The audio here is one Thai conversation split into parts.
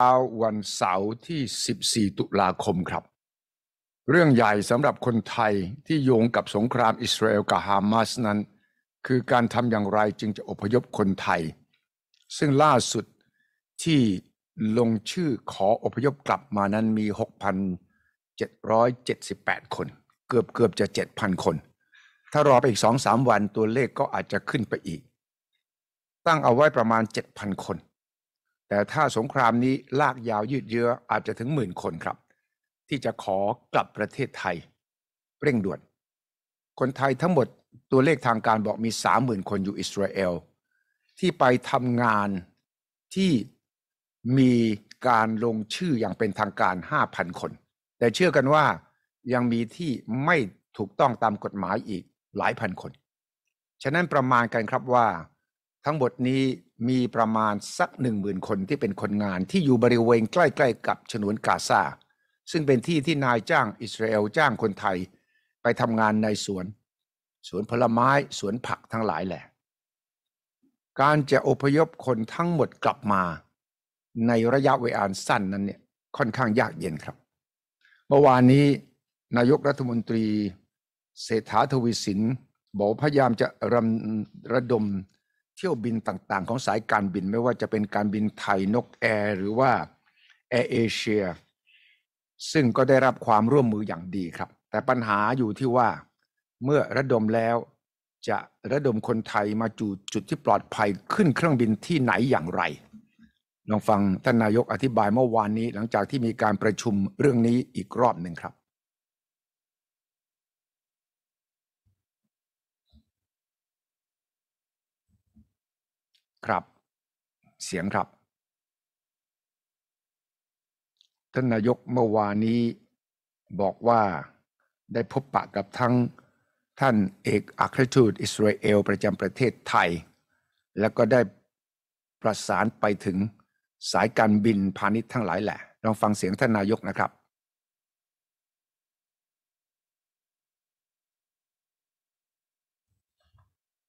ช้าวันเสาร์ที่ 14 ตุลาคมครับ เรื่องใหญ่สำหรับคนไทยที่โยงกับสงครามอิสราเอลกับฮามาสนั้น คือการทำอย่างไรจึงจะอพยพคนไทย ซึ่งล่าสุดที่ลงชื่อขออพยพกลับมานั้น มี 6,778 คน เกือบเกือบจะ 7,000 คน ถ้ารอไปอีกสสองามวันตัวเลขก็อาจจะขึ้นไปอีก ตั้งเอาไว้ประมาณ 7,000 คนแต่ถ้าสงครามนี้ลากยาวยืดเยื้ออาจจะถึงหมื่นคนครับ ที่จะขอกลับประเทศไทยเร่งด่วน คนไทยทั้งหมดตัวเลขทางการบอกมีสามหมื่นคนอยู่อิสราเอล ที่ไปทำงานที่มีการลงชื่ออย่างเป็นทางการ5,000 คน แต่เชื่อกันว่ายังมีที่ไม่ถูกต้องตามกฎหมายอีกหลายพันคน ฉะนั้นประมาณกันครับว่าทั้งหมดนี้มีประมาณสักหนึ่งหมื่นคนที่เป็นคนงานที่อยู่บริเวณใกล้ๆกับฉนวนกาซาซึ่งเป็นที่ที่นายจ้างอิสราเอลจ้างคนไทย ไปทำงานในสวนสวนผลไม้สวนผักทั้งหลายแหละ การจะอพยพคนทั้งหมดกลับมา ในระยะเวลาสั้นนั้นเนี่ยค่อนข้างยากเย็นครับ เมื่อวานนี้นายกรัฐมนตรี เศรษฐาทวีสินบอกพยายามจะระดมเที่ยวบินต่างๆของสายการบินไม่ว่าจะเป็นการบินไทยนกแอร์หรือว่าแอร์เอเชียซึ่งก็ได้รับความร่วมมืออย่างดีครับ แต่ปัญหาอยู่ที่ว่าเมื่อระดมแล้วจะระดมคนไทยมาจูจุดที่ปลอดภัยขึ้นเครื่องบินที่ไหนอย่างไรลองฟังท่านนายกอธิบายเมื่อวานนี้หลังจากที่มีการประชุมเรื่องนี้อีกรอบหนึ่งครับครับเสียงครับ ท่านนายกเมื่อวานนี้บอกว่าได้พบปะกับทั้งท่านเอกอัครทูตอิสราเอลประจำประเทศไทย แล้วก็ได้ประสานไปถึงสายการบินพาณิชย์ทั้งหลายแหละลองฟังเสียงท่านนายกนะครับ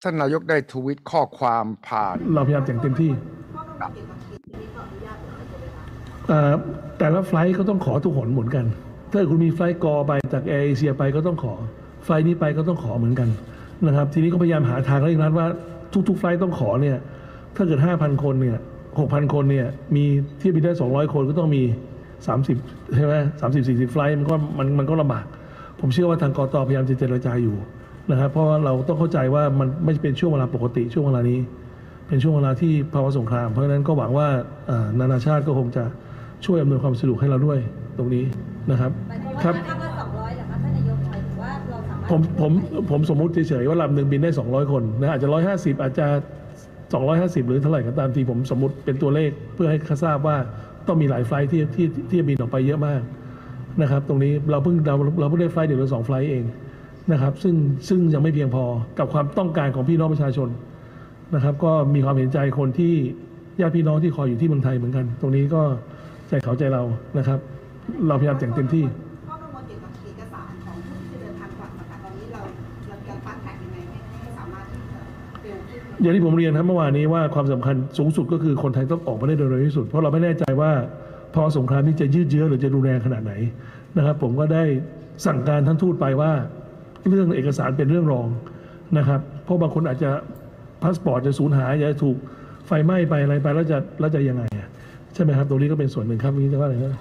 ท่านนายกได้ทวิตข้อความผ่าน เราพยายามอย่างเต็มที่ แต่ละไฟล์ก็ต้องขอทุกหนเหมือนกัน ถ้าคุณมีไฟล์กอไปจากแอร์เอเชียไปก็ต้องขอ ไฟล์นี้ไปก็ต้องขอเหมือนกันนะครับ ทีนี้ก็พยายามหาทางเร่งรัดว่าทุกๆไฟล์ต้องขอเนี่ย ถ้าเกิด 5,000 คนเนี่ย 6,000 คนเนี่ย มีเที่ยวบินได้ 200 คนก็ต้องมี 30 ใช่ไหมสามสิบสี่สิบไฟล์มันก็มันมันก็ลำบาก ผมเชื่อว่าทางกอตอพยายามจะเจรจาอยู่นะครับเพราะว่าเราต้องเข้าใจว่า มันไม่เป็นช่วงเวลาปกติช่วงเวลานี้ เป็นช่วงเวลาที่ภาวะสงครามเพราะฉะนั้นก็หวังว่านานาชาติก็คงจะช่วยอำนวยความสะดวกให้เราด้วยตรงนี้นะครับครับผมผมผมสมมุติเฉยๆว่าลำหนึ่งบินได้ 200 คนนะอาจจะ 150 อาจจะ 250 หรือเท่าไหร่ก็ตามทีผมสมมติเป็นตัวเลขเพื่อให้ข้าทราบว่าต้องมีหลายไฟล์ที่ที่ที่บินออกไปเยอะมากนะครับตรงนี้เราเพิ่งเราเราเพิ่งได้ไฟล์เดียวหรือสองไฟล์เองนะครับซึ่งซึ่งยังไม่เพียงพอกับความต้องการของพี่น้องประชาชนนะครับ ก็มีความเห็นใจคนที่ญาติพี่น้องที่คอยอยู่ที่เมืองไทยเหมือนกัน ตรงนี้ก็ใจเขาใจเรานะครับ เราพยายามอย่างเต็มที่ข้อกเกี่ยวกับกสาของที่เดินทางกลับตอนนี้เราเราจะปนยังไงให้สามารถ้อย่างที่ผมเรียนครับเมื่อวานนี้ว่าความสำคัญสูงสุดก็คือคนไทยต้องออกมาได้โดยเร็วที่สุดเพราะเราไม่แน่ใจว่าพอสงครามนี้จะยืดเยื้อหรือจะรุนแรงขนาดไหนนะครับ ผมก็ได้สั่งการท่านทูตไปว่าเรื่องเอกสารเป็นเรื่องรองนะครับ เพราะบางคนอาจจะพาสปอร์ตจะสูญหายจะถูกไฟไหม้ ไปอะไรไปแล้วจะแล้วจะยังไงใช่ไหมครับ ตรงนี้ก็เป็นส่วนหนึ่งครับนี้จะว่าอะไรครับ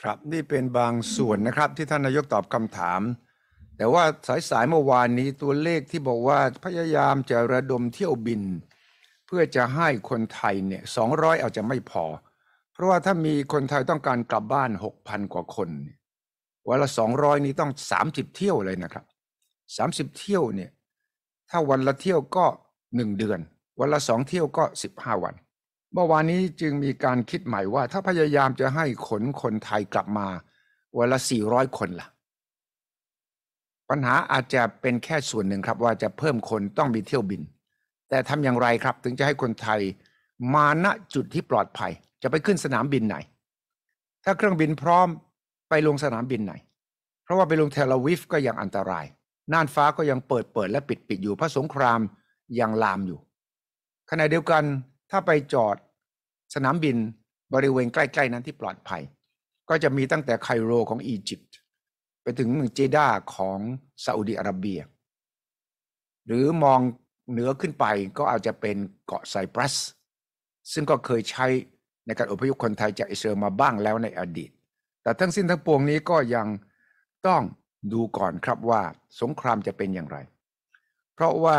ครับนี่เป็นบางส่วนนะครับที่ท่านนายกตอบคำถาม แต่ว่าสายสายเมื่อวานนี้ตัวเลขที่บอกว่าพยายามจะระดมเที่ยวบิน เพื่อจะให้คนไทยเนี่ยสองร้อยอาจจะไม่พอ เพราะว่าถ้ามีคนไทยต้องการกลับบ้านหกพันกว่าคนเวันละสองร้อยนี่ต้องสามสิบเที่ยวเลยนะครับสามสิบเที่ยวเนี่ยถ้าวันละเที่ยวก็หนึ่งเดือนวันละสองเที่ยวก็สิบห้าวัน เมื่อวานนี้จึงมีการคิดใหม่ว่าถ้าพยายามจะให้ขนคนไทยกลับมา วันละสี่ร้อยคนละ่ะ ปัญหาอาจจะเป็นแค่ส่วนหนึ่งครับว่าจะเพิ่มคน ต้องมีเที่ยวบิน แต่ทำอย่างไรครับถึงจะให้คนไทยมาณจุดที่ปลอดภัย จะไปขึ้นสนามบินไหน ถ้าเครื่องบินพร้อมไปลงสนามบินไหน เพราะว่าไปลงเทลวิฟก็ยังอันตรายน่านฟ้าก็ยังเปิดเปิดและปิดปิดอยู่พระสงครามยังลามอยู่ ขณะเดียวกันถ้าไปจอดสนามบินบริเวณใกล้ๆนั้นที่ปลอดภัย ก็จะมีตั้งแต่ไคโรของอียิปต์ ไปถึงเมืองเจด้าของซาอุดีอาระเบีย หรือมองเหนือขึ้นไปก็อาจจะเป็นเกาะไซปรัสซึ่งก็เคยใช้ในการอพยพคนไทยจากอิสราเอลมาบ้างแล้วในอดีตแต่ทั้งสิ้นทั้งปวงนี้ก็ยังต้องดูก่อนครับว่าสงครามจะเป็นอย่างไร เพราะว่า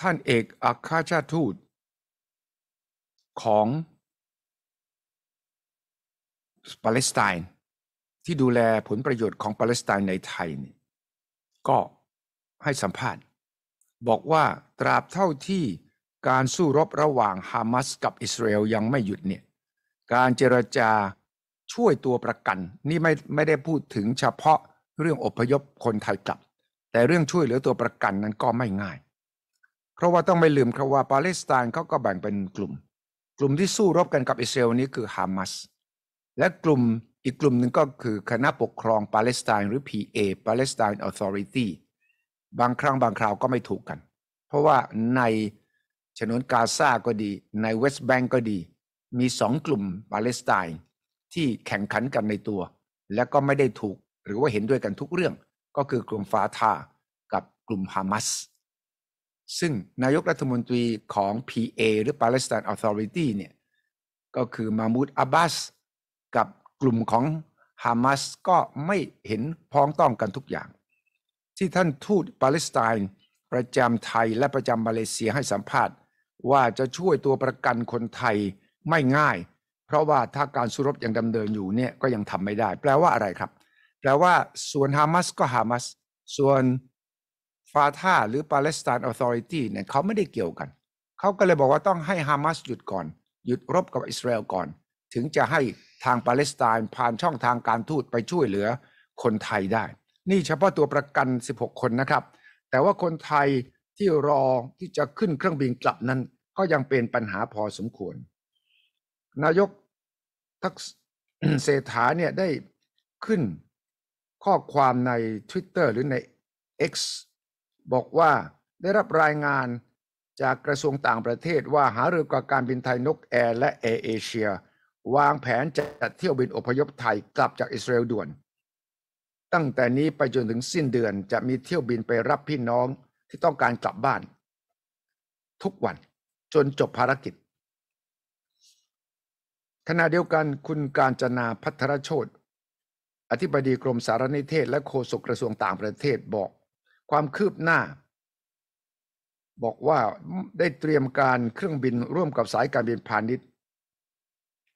ท่านเอกอัคาชาทูต ของปาเลสไตน์ที่ดูแลผลประโยชน์ของปาเลสไตน์ในไทยนี่ก็ให้สัมภาษณ์ บอกว่า ตราบเท่าที่การสู้รบระหว่างฮามาสกับอิสราเอลยังไม่หยุดเนี่ยการเจรจาช่วยตัวประกันนี่ไม่ไม่ได้พูดถึงเฉพาะเรื่องอพยพคนไทยกลับ แต่เรื่องช่วยเหลือตัวประกันนั้นก็ไม่ง่าย เพราะว่าต้องไม่ลืมครับว่าปาเลสไตน์เขาก็แบ่งเป็นกลุ่ม กลุ่มที่สู้รบกันกับอิสราเอลนี้คือฮามาสและกลุ่มอีกกลุ่มหนึ่งก็คือคณะปกครองปาเลสไตน์หรือ PA Palestine Authority บางครั้งบางคราวก็ไม่ถูกกัน เพราะว่าในฉนวนกาซาก็ดีในเวสต์แบงก์ก็ดีมีสองกลุ่มปาเลสไตน์ที่แข่งขันกันในตัว และก็ไม่ได้ถูกหรือว่าเห็นด้วยกันทุกเรื่อง ก็คือกลุ่มฟาทากับกลุ่มฮามัสซึ่งนายกรัฐมนตรีของ PA หรือ Palestine Authority เนี่ยก็คือมามูดอับบาสกับกลุ่มของฮามาสก็ไม่เห็นพ้องต้องกันทุกอย่าง ที่ท่านทูตปาเลสไตน์ ประจำไทยและประจำมาเลเซียให้สัมภาษณ์ ว่าจะช่วยตัวประกันคนไทยไม่ง่าย เพราะว่าถ้าการสู้รบยังดำเนินอยู่เนี่ยก็ยังทำไม่ได้ แปลว่าอะไรครับ แปลว่าส่วนฮามาสก็ฮามาสส่วนฟาท่า หรือปาเลสไตน์ออ t อริตี้เนี่ยเขาไม่ได้เกี่ยวกัน เขาก็เลยบอกว่าต้องให้ฮามาสหยุดก่อน หยุดรบกับอิสราเอลก่อน ถึงจะให้ทางปาเลสไตน์ผ่านช่องทางการทูตไปช่วยเหลือคนไทยได้ นี่เฉพาะตัวประกัน 16 คนนะครับ แต่ว่าคนไทยที่รอที่จะขึ้นเครื่องบินกลับนั้น ก็ยังเป็นปัญหาพอสมควรนายกทักเศรษฐาเนี่ยได้ขึ้นข้อความใน Twitter หรือใน X บอกว่าได้รับรายงานจากกระทรวงต่างประเทศว่าหารือกับการบินไทยนกแอร์และแอร์เอเชีย วางแผนจัดเที่ยวบินอพยพไทยกลับจากอิสราเอลด่วน ตั้งแต่นี้ไปจนถึงสิ้นเดือนจะมีเที่ยวบินไปรับพี่น้องที่ต้องการกลับบ้านทุกวันจนจบภารกิจขณะเดียวกันคุณการจนาพัทรโชตอธิบดีกรมสารนิเทศและโฆษกกระทรวงต่างประเทศบอก ความคืบหน้า บอกว่าได้เตรียมการเครื่องบินร่วมกับสายการบินพาณิชย์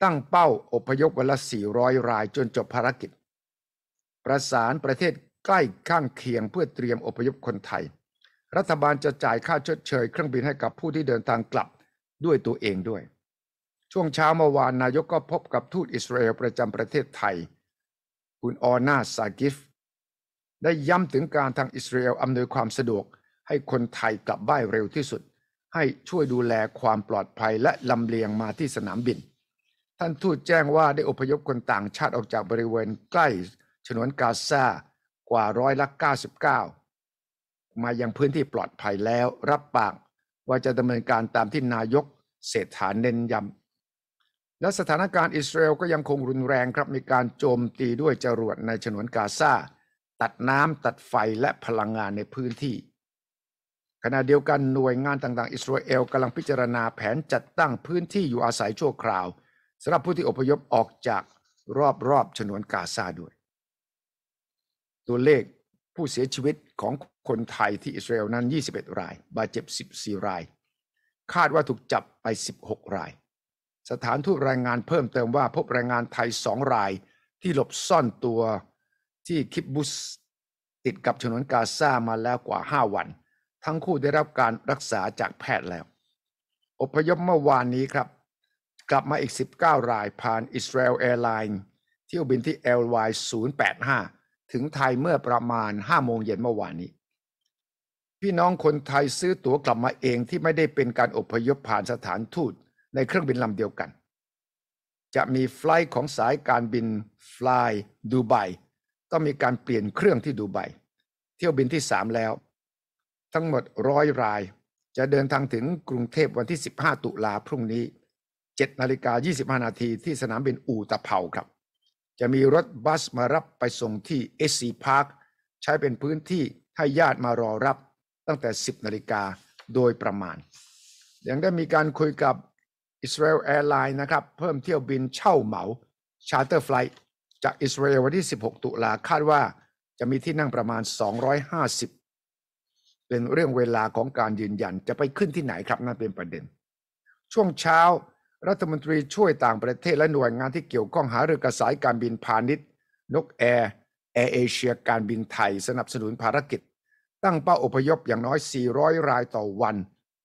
ตั้งเป้าอพยพวันละ400 รายจนจบภารกิจ ประสานประเทศใกล้ข้างเคียงเพื่อเตรียมอพยพคนไทย รัฐบาลจะจ่ายค่าชดเชยเครื่องบินให้กับผู้ที่เดินทางกลับด้วยตัวเองด้วยช่วงเช้าเมื่อวานนายกก็พบกับทูตอิสราเอลประจำประเทศไทย คุณออนาซากิฟ ได้ย้ำถึงการทางอิสราเอลอำนวยความสะดวก ให้คนไทยกลับบ้านเร็วที่สุด ให้ช่วยดูแลความปลอดภัยและลำเลียงมาที่สนามบิน ท่านทูตแจ้งว่าได้อพยพคนต่างชาติออกจากบริเวณใกล้ฉนวนกาซากว่าร้อยละ 99 มายังพื้นที่ปลอดภัยแล้วรับปากว่าจะดำเนินการตามที่นายก เศรษฐาเน้นย้ำและสถานการณ์อิสราเอลก็ยังคงรุนแรงครับ มีการโจมตีด้วยจรวดในฉนวนกาซาตัดน้ำตัดไฟและพลังงานในพื้นที่ ขณะเดียวกันหน่วยงานต่าง ๆ อิสราเอลกำลังพิจารณาแผนจัดตั้งพื้นที่อยู่อาศัยชั่วคราวสำหรับผู้ที่อพยพออกจากรอบๆฉนวนกาซาด้วย ตัวเลขผู้เสียชีวิตของคนไทยที่อิสราเอลนั้น 21 ราย บาดเจ็บ 14 ราย คาดว่าถูกจับไป 16 รายสถานทูตแรงงานเพิ่มเติมว่าพบแรงงานไทยสองรายที่หลบซ่อนตัวที่คิบบุสติดกับฉนวนกาซามาแล้วกว่า 5 วัน ทั้งคู่ได้รับการรักษาจากแพทย์แล้ว อพยพเมื่อวานนี้ครับ กลับมาอีก 19 รายผ่านอิสราเอลแอร์ไลน์เที่ยวบินที่ LY 085ถึงไทยเมื่อประมาณ 5 โมงเย็นเมื่อวานนี้ พี่น้องคนไทยซื้อตั๋วกลับมาเองที่ไม่ได้เป็นการอพยพผ่านสถานทูตในเครื่องบินลำเดียวกัน จะมีไฟล์ของสายการบินฟลายดูไบต้องมีการเปลี่ยนเครื่องที่ดูไบ เที่ยวบินที่ 3 แล้ว ทั้งหมดร้อยราย จะเดินทางถึงกรุงเทพวันที่ 15 ตุลาพรุ่งนี้ 7นาฬิกา25นาที ที่สนามบินอู่ตะเภาครับ จะมีรถบัสมารับไปส่งที่ SC Park ใช้เป็นพื้นที่ให้ญาติมารอรับตั้งแต่ 10นาฬิกาโดยประมาณ ยังได้มีการคุยกับอิสราเอลแอร์ไลน์นะครับเพิ่มเที่ยวบินเช่าเหมาชาร์เตอร์ไฟล์จากอิสราเอลวันที่ 16 ตุลาคาดว่าจะมีที่นั่งประมาณ 250 เป็นเรื่องเวลาของการยืนยันจะไปขึ้นที่ไหนครับนั่นเป็นประเด็น ช่วงเช้า รัฐมนตรีช่วยต่างประเทศและหน่วยงานที่เกี่ยวข้องหารือกระสายการบินพาณิชย์ นกแอร์แอร์เอเชียการบินไทย สนับสนุนภารกิจ ตั้งเป้าอพยพอย่างน้อย 400 รายต่อวัน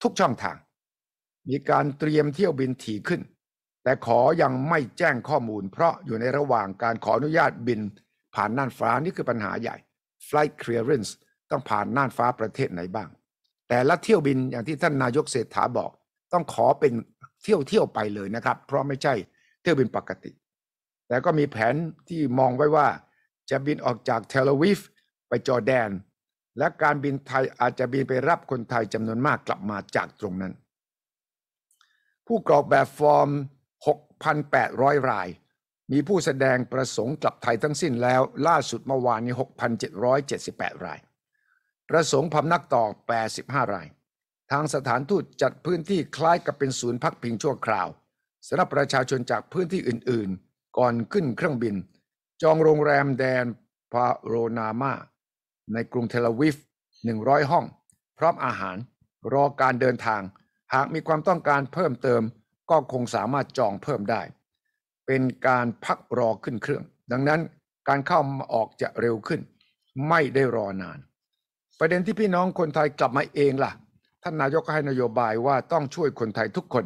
ทุกช่องทางมีการเตรียมเที่ยวบินถี่ขึ้น แต่ขอยังไม่แจ้งข้อมูล เพราะอยู่ในระหว่างการขออนุญาตบินผ่านน่านฟ้า นี่คือปัญหาใหญ่ Flight Clearance ต้องผ่านน่านฟ้าประเทศไหนบ้าง แต่ละเที่ยวบินอย่างที่ท่านนายกเศรษฐาบอก ต้องขอเป็นเที่ยวเที่ยวไปเลยนะครับ เพราะไม่ใช่เที่ยวบินปกติ แต่ก็มีแผนที่มองไว้ว่าจะบินออกจากเทลอาวิฟไปจอร์แดน และการบินไทยอาจจะบินไปรับคนไทยจำนวนมากกลับมาจากตรงนั้นผู้กรอกแบบฟอร์ม 6,800 ราย มีผู้แสดงประสงค์กลับไทยทั้งสิ้นแล้วล่าสุดเมื่อวานนี้ 6,778 ราย ประสงค์พำนักต่อ 85 ราย ทางสถานทูตจัดพื้นที่คล้ายกับเป็นศูนย์พักพิงชั่วคราวสำหรับประชาชนจากพื้นที่อื่นๆ ก่อนขึ้นเครื่องบิน จองโรงแรมแดนพาโรนามา ในกรุงเทลวิฟ 100 ห้องพร้อมอาหารรอการเดินทางหากมีความต้องการเพิ่มเติมก็คงสามารถจองเพิ่มได้ เป็นการพักรอขึ้นเครื่อง ดังนั้นการเข้ามาออกจะเร็วขึ้น ไม่ได้รอนาน ประเด็นที่พี่น้องคนไทยกลับมาเองล่ะท่านนายกให้นโยบายว่าต้องช่วยคนไทยทุกคน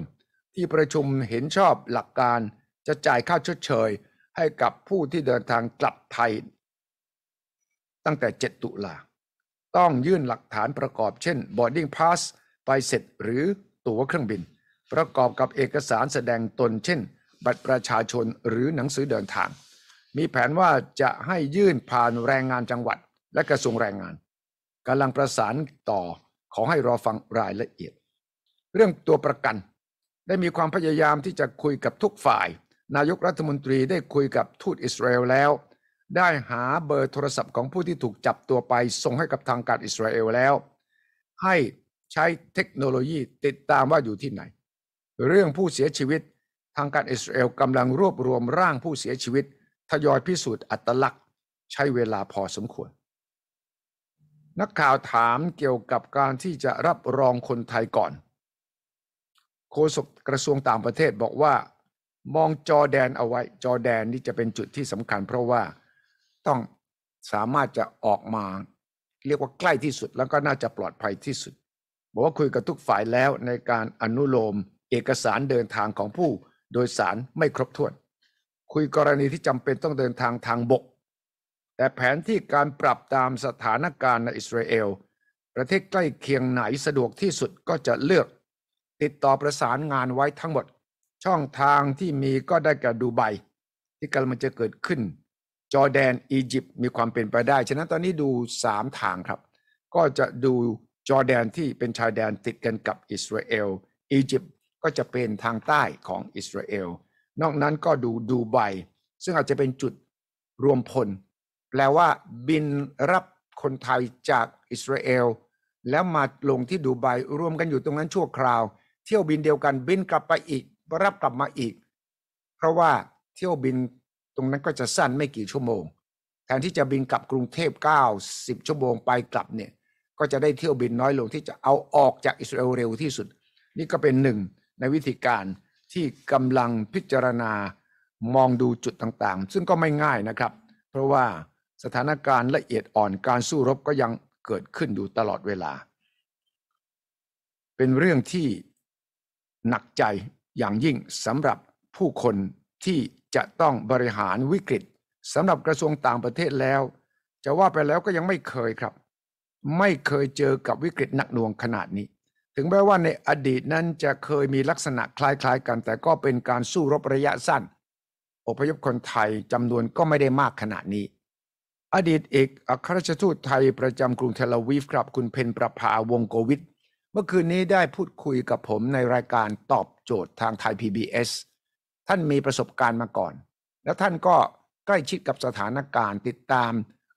ที่ประชุมเห็นชอบหลักการ จะจ่ายค่าชดเชย ให้กับผู้ที่เดินทางกลับไทยตั้งแต่ 7 ตุลาต้องยื่นหลักฐานประกอบเช่น boarding pass ไปเสร็จหรือตั๋วเครื่องบินประกอบกับเอกสารแสดงตนเช่นบัตรประชาชนหรือหนังสือเดินทาง มีแผนว่าจะให้ยื่นผ่านแรงงานจังหวัดและกระทรวงแรงงานกำลังประสานต่อขอให้รอฟังรายละเอียด เรื่องตัวประกันได้มีความพยายามที่จะคุยกับทุกฝ่าย นายกรัฐมนตรีได้คุยกับทูตอิสราเอลแล้ว ได้หาเบอร์โทรศัพท์ของผู้ที่ถูกจับตัวไปส่งให้กับทางการอิสราเอลแล้ว ให้ใช้เทคโนโลยีติดตามว่าอยู่ที่ไหน เรื่องผู้เสียชีวิตทางการอิสราเอลกำลังรวบรวมร่างผู้เสียชีวิต ทยอยพิสูจน์อัตลักษณ์ ใช้เวลาพอสมควร นักข่าวถามเกี่ยวกับการที่จะรับรองคนไทยก่อน โฆษกกระทรวงต่างประเทศบอกว่า มองจอแดนเอาไว้ จอแดนนี่จะเป็นจุดที่สำคัญเพราะว่าต้องสามารถจะออกมา เรียกว่าใกล้ที่สุด แล้วก็น่าจะปลอดภัยที่สุดบอกว่าคุยกับทุกฝ่ายแล้วในการอนุโลมเอกสารเดินทางของผู้ โดยสารไม่ครบถ้วน คุยกรณีที่จำเป็นต้องเดินทางทางบก แต่แผนที่การปรับตามสถานการณ์ในอิสราเอล ประเทศใกล้เคียงไหนสะดวกที่สุดก็จะเลือกติดต่อประสานงานไว้ทั้งหมด ช่องทางที่มีก็ได้แก่ดูไบที่กำลังจะเกิดขึ้น จอร์แดนอียิปต์มีความเป็นไปได้ฉะนั้นตอนนี้ดู3ทางครับก็จะดูจอร์แดนที่เป็นชายแดนติดกันกับอิสราเอลอียิปต์ก็จะเป็นทางใต้ของอิสราเอลนอกนั้นก็ดูดูไบซึ่งอาจจะเป็นจุดรวมพลแปลว่าบินรับคนไทยจากอิสราเอลแล้วมาลงที่ดูไบรวมกันอยู่ตรงนั้นชั่วคราว เที่ยวบินเดียวกันบินกลับไปอีกรับกลับมาอีก เพราะว่าเที่ยวบินตรงนั้นก็จะสั้นไม่กี่ชั่วโมงแทนที่จะบินกลับกรุงเทพ9ิ0ชั่วโมงไปกลับเนี่ยก็จะได้เที่ยวบินน้อยลงที่จะเอาออกจากอิสราเอลเร็วที่สุด นี่ก็เป็นหนึ่งในวิธีการที่กำลังพิจารณามองดูจุดต่างๆ ซึ่งก็ไม่ง่ายนะครับ เพราะว่าสถานการณ์ละเอียดอ่อนการสู้รบก็ยังเกิดขึ้นอยู่ตลอดเวลา เป็นเรื่องที่หนักใจอย่างยิ่งสำหรับผู้คนที่จะต้องบริหารวิกฤตสำหรับกระทรวงต่างประเทศแล้ว จะว่าไปแล้วก็ยังไม่เคยครับไม่เคยเจอกับวิกฤตหนักหน่วงขนาดนี้ ถึงแม้ว่าในอดีตนั้นจะเคยมีลักษณะคล้ายๆกันแต่ก็เป็นการสู้รบระยะสั้น อพยพคนไทยจำนวนก็ไม่ได้มากขนาดนี้ อดีตเอกอัครราชทูตไทยประจำกรุงเทลวีฟครับคุณเพนประภาวงโกวิทเมื่อคืนนี้ได้พูดคุยกับผมในรายการตอบโจทย์ทางไทย PBS ท่านมีประสบการณ์มาก่อน และท่านก็ใกล้ชิดกับสถานการณ์ติดตาม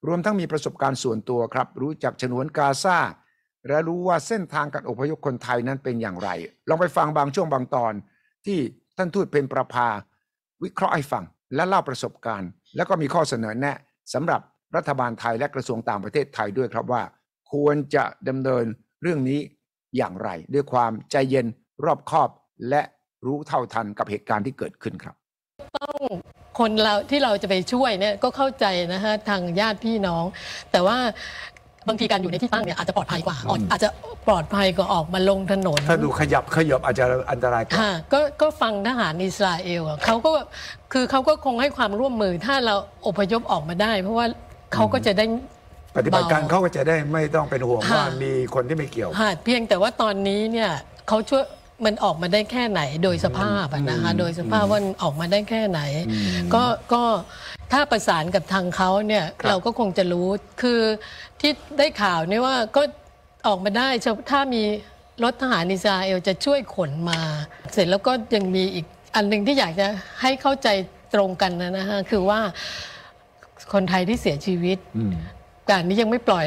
รวมทั้งมีประสบการณ์ส่วนตัวครับ รู้จักฉนวนกาซาและรู้ว่าเส้นทางการอพยพคนไทยนั้นเป็นอย่างไร ลองไปฟังบางช่วงบางตอนที่ท่านทูตเพนประภา วิเคราะห์ให้ฟัง และเล่าประสบการณ์ แล้วก็มีข้อเสนอแนะสำหรับรัฐบาลไทยและกระทรวงต่างประเทศไทยด้วยครับว่า ควรจะดำเนินเรื่องนี้อย่างไร ด้วยความใจเย็นรอบคอบ และรู้เท่าทันกับเหตุการณ์ที่เกิดขึ้นครับต้องคนเรา ที่เราจะไปช่วยเนี่ยก็เข้าใจนะฮะทางญาติพี่น้อง แต่ว่าบางทีการอยู่ในที่ตั้งเนี่ยอาจจะปลอดภัยกว่าอออาจจะปลอดภัยกว่าออกมาลงถนนถ้าดูขยับขยับอาจจะอันตรายกว่าก็ก็ฟังทหารอิสราเอลเขาก็คือเขาก็คงให้ความร่วมมือถ้าเราอพยพออกมาได้ เพราะว่าเขาก็จะได้ปฏิบัติการเขาก็จะได้ไม่ต้องเป็นห่วงว่ามีคนที่ไม่เกี่ยวเพียงแต่ว่าตอนนี้เนี่ยเขาช่วยมันออกมาได้แค่ไหนโดยสภาพนะคะโดยสภาพว่าออกมาได้แค่ไหนก็ก็ถ้าประสานกับทางเขาเนี่ยเราก็คงจะรู้คือที่ได้ข่าวเนี่ยว่าก็ออกมาได้ ถ้ามีรถทหารอิสราเอล จะช่วยขนมา เสร็จแล้วก็ยังมีอีกอันหนึ่งที่อยากจะให้เข้าใจตรงกันนะคะคือว่าคนไทยที่เสียชีวิตการนี้ยังไม่ปล่อย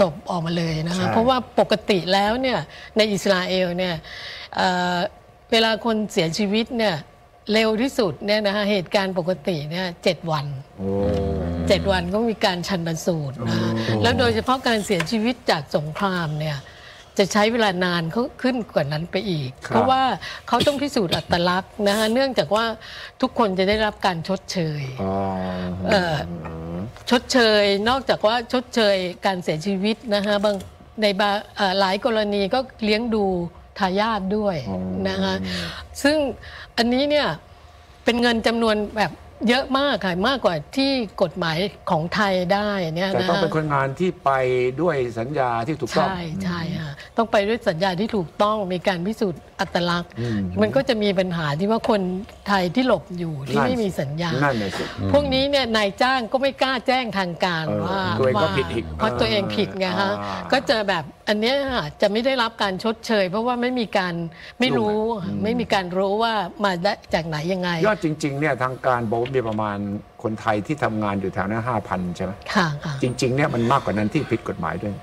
ศพออกมาเลยนะคะเพราะว่าปกติแล้วเนี่ยในอิสราเอลเนี่ยเเวลาคนเสียชีวิตเนี่ยเร็วที่สุดเนี่ยนะคะเหตุการณ์ปกติเนี่ยเจ็ดวันเจ็ดวันก็มีการชันสูตรนะคะแล้วโดยเฉพาะการเสียชีวิตจากสงครามเนี่ยจะใช้เวลานานขึ้นกว่านั้นไปอีก เพราะว่าเขาต้องพิสูจน์อัตลักษณ์นะคะเนื่องจากว่าทุกคนจะได้รับการชดเชยชดเชยนอกจากว่าชดเชยการเสียชีวิตนะคะบางในบาหลายกรณีก็เลี้ยงดูทายาทด้วยนะคะซึ่งอันนี้เนี่ยเป็นเงินจำนวนแบบเยอะมากค่ะมากกว่าที่กฎหมายของไทยได้เนี่ยแต่ะต้องเป็นคนงานที่ไปด้วยสัญญาที่ถูกต้องใช่ใช่ค่ะต้องไปด้วยสัญญาที่ถูกต้องมีการพิสูจน์อัตลักษณ์ มันก็จะมีปัญหาที่ว่าคนไทยที่หลบอยู่ที่ไม่มีสัญญานั่นพวกนี้เนี่ยนายจ้างก็ไม่กล้าแจ้งทางการว่าตัวเองก็ผิดอีกเพราะตัวเองผิดไงฮะก็เจอแบบอันนี้ค่ะจะไม่ได้รับการชดเชยเพราะว่าไม่มีการไม่รู้ไม่มีการรู้ว่ามาได้จากไหนยังไงยอดจริงๆเนี่ยทางการบอกมีประมาณคนไทยที่ทำงานอยู่แถวนั้นห้าพันใช่ไหมค่ะค่ะจริงๆ เนี่ยมันมากกว่านั้นที่ผิดกฎหมายด้วย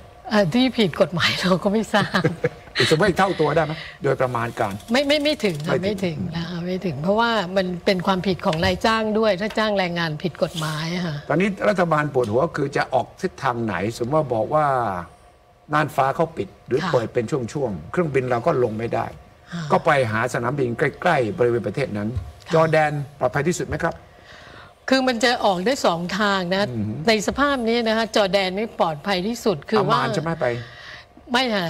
ที่ผิดกฎหมายเราก็ไม่ทราบสไม่เท่าตัวได้ไหมโดยประมาณการ ไม่ไม่ไม่ถึงะไม่ถึงนะคะไม่ถึง เพราะว่ามันเป็นความผิดของนายจ้างด้วยถ้าจ้างแรงงานผิดกฎหมายค่ะ ตอนนี้รัฐบาลปวดหัวคือจะออกทิศทางไหน สมมติว่าบอกว่าน่านฟ้าเขาปิด หรือเปิดเป็นช่วงๆ เครื่องบินเราก็ลงไม่ได้ ก็ไปหาสนามบินใกล้ ๆ บริเวณประเทศนั้นจอแดนปลอดภัยที่สุดไหมครับคือมันจะออกได้สองทางนะ ในสภาพนี้นะคะจอแดนนี่ปลอดภัยที่สุด คือว่าจะไม่ไป ไม่ค่ะ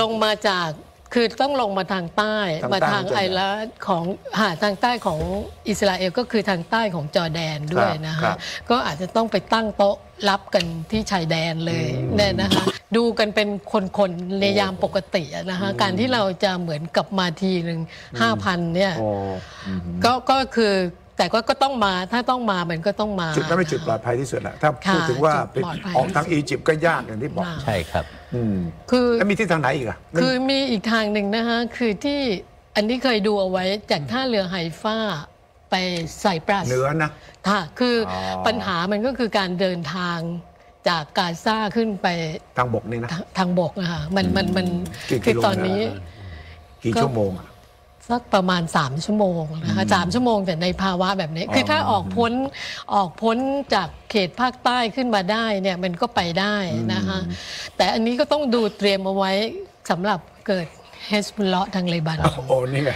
ลงมาจาก คือต้องลงมาทางใต้ มาทางไอรด์ของหาทางใต้ของอิสราเอลก็คือทางใต้ของจอแดนด้วยนะคะก็อาจจะต้องไปตั้งโต๊ะรับกันที่ชายแดนเลยเนี่ยนะคะดูกันเป็นคนๆในยามปกตินะคะการที่เราจะเหมือนกับมาทีหนึ่งห้าพันเนี่ยก็ก็คือแต่ก็ก็ต้องมาถ้าต้องมามันก็ต้องมาจุดนั้นเป็นจุดปลอดภัยที่สุดแหละถ้าพูดถึงว่าปออกทางอียิปต์ก็ยากอย่างที่บอกใช่ครับคือแล้วมีที่ทางไหนอีกอ่ะคือมีอีกทางหนึ่งนะคะคือที่อันนี้เคยดูเอาไว้จากท่าเรือไฮฟ้าไปไซปรัสเหนือนะค่ะคือปัญหามันก็คือการเดินทางจากกาซาขึ้นไปทางบกนี่นะทางบกนะคะมันมันมันคือตอนนี้กี่ชั่วโมงอะสักประมาณ3ชั่วโมงนะคะสชั่วโมงแต่ในภาวะแบบนี้ คือถ้าออกพ้นออกพ้นจากเขตภาคใต้ขึ้นมาได้เนี่ยมันก็ไปได้นะคะแต่อันนี้ก็ต้องดูเตรียมเอาไว้สำหรับเกิดเฮสบุลเลาะทางเลบานอนโอ้นี่ไง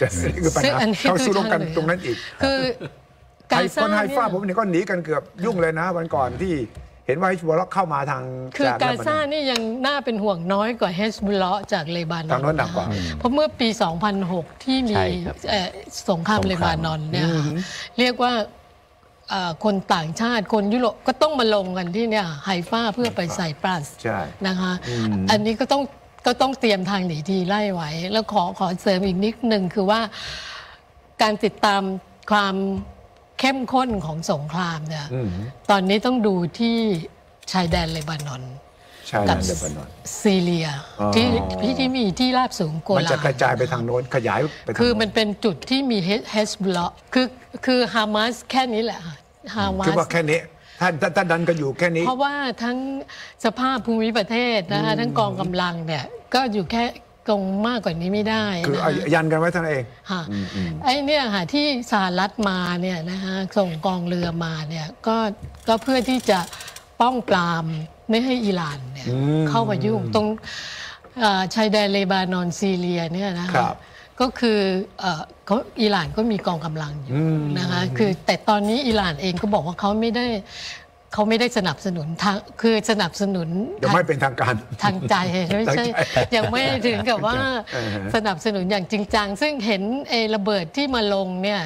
จะซื่คือปัญหาเขาสู้รบกันตรงนั้นอีก คือไอ้คนไฮฟ้าผมเนี่ยก็หนีกันเกือบยุ่งเลยนะวันก่อนที่เห็นว่าฮิชบุลลอเข้ามาทางคือกาซานี่ยังน่าเป็นห่วงน้อยกว่าเฮสบุลลอจากเลบานอนทางนั้นหนักกว่าเพราะเมื่อปี 2006 ที่มีสงครามเลบานอนเนี่ยเรียกว่าคนต่างชาติคนยุโรปก็ต้องมาลงกันที่เนี่ยไฮฟ้าเพื่อไปใส่ปรัสนะคะอันนี้ก็ต้องก็ต้องเตรียมทางหนีทีไล่ไว้ แล้วขอขอเสริมอีกนิดหนึ่งคือว่าการติดตามความเข้มข้นของสงครามเนี่ยตอนนี้ต้องดูที่ชายแดนเลบานอน กับซีเรีย ที่ที่ที่มีที่ราบสูงโกลา มันจะกระจายไปทางโน้นขยายไปคือมันเป็นจุดที่มีเฮสบล็อคือคือฮามาสแค่นี้แหละฮามาสคือว่าแค่นี้ท่านท่านันก็อยู่แค่นี้ เพราะว่าทั้งสภาพภูมิประเทศนะคะ ทั้งกองกำลังเนี่ย ก็อยู่แค่รงมากกว่านี้ไม่ได้คืออยันกันไว้ท่านเองค่ะไอ้เนี่ยค่ะที่สหรัฐมาเนี่ยนะคะส่งกองเรือมาเนี่ยก็ก็เพื่อที่จะป้องปรามไม่ให้อิหร่านเนี่ยเข้ามายุ่งตรงชายแดนเลบานอนซีเรียเนี่ยนะคะก็คืออิหร่านก็มีกองกำลังอยู่นะคะคือแต่ตอนนี้อิหร่านเองก็บอกว่าเขาไม่ได้เขาไม่ได้สนับสนุนทางคือสนับสนุนยังไม่เป็นทางการ ทางใจไม่ใช่ ยังไม่ถึงกับว่าสนับสนุนอย่างจริงจัง ซึ่งเห็นเอระเบิดที่มาลงเนี่ย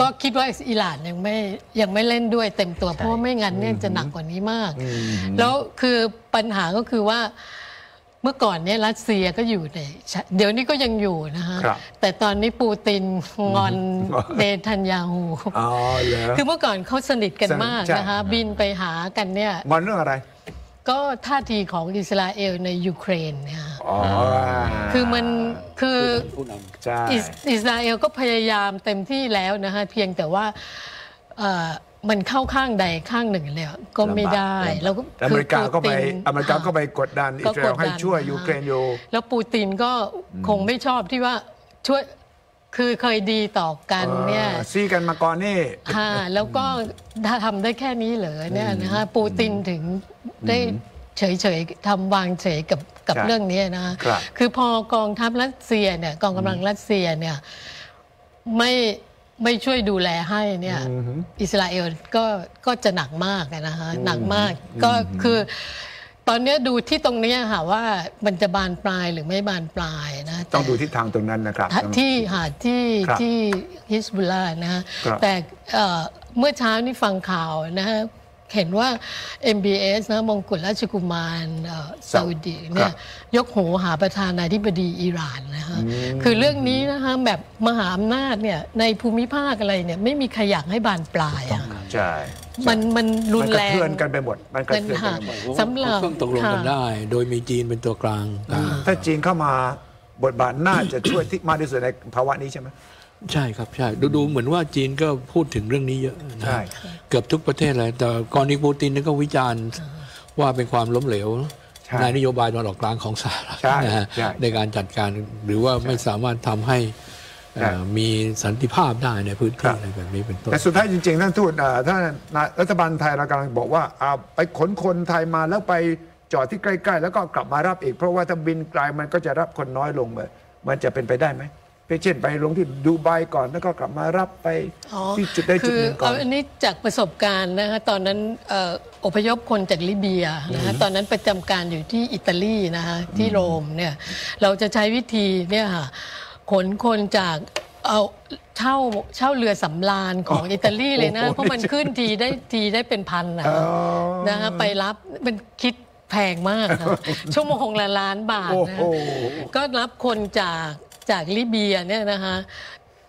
ก็คิดว่าอิหร่านยังไม่ยังไม่เล่นด้วยเต็มตัว เพราะว่าไม่งั้นเนี่ยจะหนักกว่านี้มาก แล้วคือปัญหาก็คือว่าเมื่อก่อนเนี่ยรัสเซียก็อยู่ใน เดี๋ยวนี้ก็ยังอยู่นะคะแต่ตอนนี้ปูตินงอนเนทันยาฮูคือเมื่อก่อนเขาสนิทกันมากนะคะบินไปหากันเนี่ยงอนเรื่องอะไร ก็ท่าทีของอิสราเอลในยูเครนเนี่ยคือมันคืออิสราเอลก็พยายามเต็มที่แล้วนะคะเพียงแต่ว่ามันเข้าข้างใดข้างหนึ่งแล้วก็ไม่ได้ แล้วก็อเมริกาก็ไปอเมริกาก็ไปกดดันอิสราเอลให้ช่วยยูเครนอยู่แล้วปูตินก็คงไม่ชอบที่ว่าช่วยคือเคยดีต่อกันเนี่ยซี่กันมาก่อนนี่ค่ะแล้วก็ถ้าทำได้แค่นี้เหรอเนี่ยนะคะปูตินถึงได้เฉยๆทำวางเฉยกับกับเรื่องนี้นะ คือพอกองทัพรัสเซียเนี่ย กองกำลังรัสเซียเนี่ยไม่ไม่ช่วยดูแลให้เนี่ยอิสราเอลก็ก็จะหนักมากนะฮะหนักมากก็คือตอนนี้ดูที่ตรงนี้ค่ะว่ามันจะบานปลายหรือไม่บานปลายนะต้องดูทิศทางตรงนั้นนะครับ ที่หาที่ที่ฮิสบุลานะแต่เมื่อเช้านี่ฟังข่าวนะเห็นว่า MBS นะมงกุฎราชกุมารซาอุดีเนี่ยยกหูหาประธานาธิบดีอิหร่านนะคะคือเรื่องนี้นะคะแบบมหาอำนาจเนี่ยในภูมิภาคอะไรเนี่ยไม่มีใครอยากให้บานปลายอ่ะใช่มันมันรุนแรงมันกระเทือนกันไปหมดมันกระเทือนกันไปหมดสำหั่งตกลงกันได้ โดยมีจีนเป็นตัวกลาง ถ้าจีนเข้ามาบทบาทน่าจะช่วยที่มากที่สุดในภาวะนี้ใช่ไหมใช่ครับใช่ดูดูเหมือนว่าจีนก็พูดถึงเรื่องนี้เยอะนะใช่เกือบทุกประเทศเลยแต่กรณีปูตินนี่ก็วิจารณ์ว่าเป็นความล้มเหลวใในนโยบายตะวันออกกลางของสหรัฐในใในการจัดการหรือว่าไม่สามารถทำให้ใมีสันติภาพได้ในพื้นที่อะไรแบบนี้เป็นต้นแต่สุดท้ายจริงๆท่านทูตท่านรัฐบาลไทยเรากำลังบอกว่าอาไปขนคนไทยมาแล้วไปจอดที่ใกล้ ๆ แล้วก็กลับมารับอีก เพราะว่าถ้าบินไกลมันก็จะรับคนน้อยลงเลยมันจะเป็นไปได้ไหมไปเช่นไปลงที่ดูไบก่อนแล้วก็กลับมารับไป ที่จุดใดจุดหนึ่งก่อนคืออันนี้จากประสบการณ์นะคะตอนนั้นออพยพคนจากลิเบียนะคะตอนนั้นประจำการอยู่ที่อิตาลีนะคะที่โรมเนี่ยเราจะใช้วิธีเนี่ยค่ะขนคนจากเอาเช่าเช่าเรือสำราญของอิตาลีเลยนะเพราะมันขึ้นทีได้ทีได้เป็นพันนะนะคะไปรับมันคิดแพงมากชั่วโมงละล้านบาทนะก็รับคนจากจากลิเบียเนี่ยนะคะ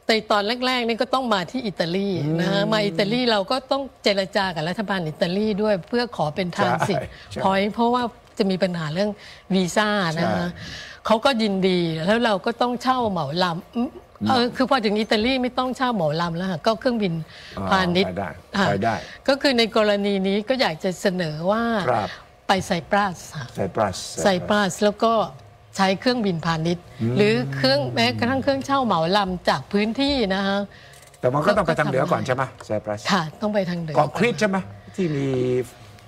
ในตอนแรกๆนี่ก็ต้องมาที่อิตาลีนะคะมาอิตาลี เราก็ต้องเจรจากับรัฐบาลอิตาลีด้วยเพื่อขอเป็นทางสิทธิ์พอยเพราะว่าจะมีปัญหาเรื่องวีซ่านะคะเขาก็ยินดีแล้วเราก็ต้องเช่าเหมาลำเออคือพอถึงอิตาลีไม่ต้องเช่าเหมาลำแล้วก็เครื่องบินพาณิชย์ก็คือในกรณีนี้ก็อยากจะเสนอว่าไปไซปรัสไซปรัสไซปรัสแล้วก็ใช้เครื่องบินพาณิชย์ หรือเครื่องแม้กระทั่งเครื่องเช่าเหมาลำจากพื้นที่นะคะแต่มันก็ต้องไปทางเหนือก่อนใช่ไหมไซปรัสค่ะต้องไปทางเหนือเกาะครีตใช่ไหมที่มี